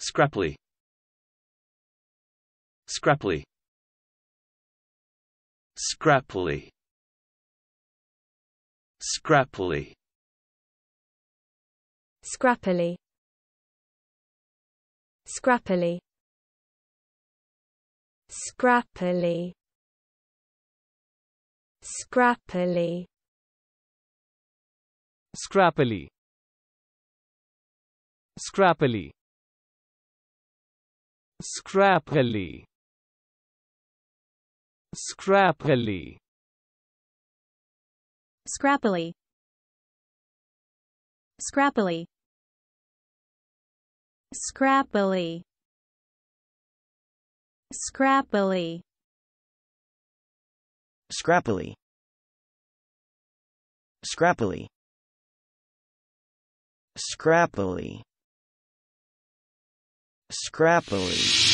Scrapply Scrapply Scrapply Scrapply Scrappily Scrappily Scrappily Scrappily Scrappily Scrappily Scrappily. Scrappily. Scrappily. Scrappily. Scrappily. Scrappily. Scrappily. Scrappily. Scrapily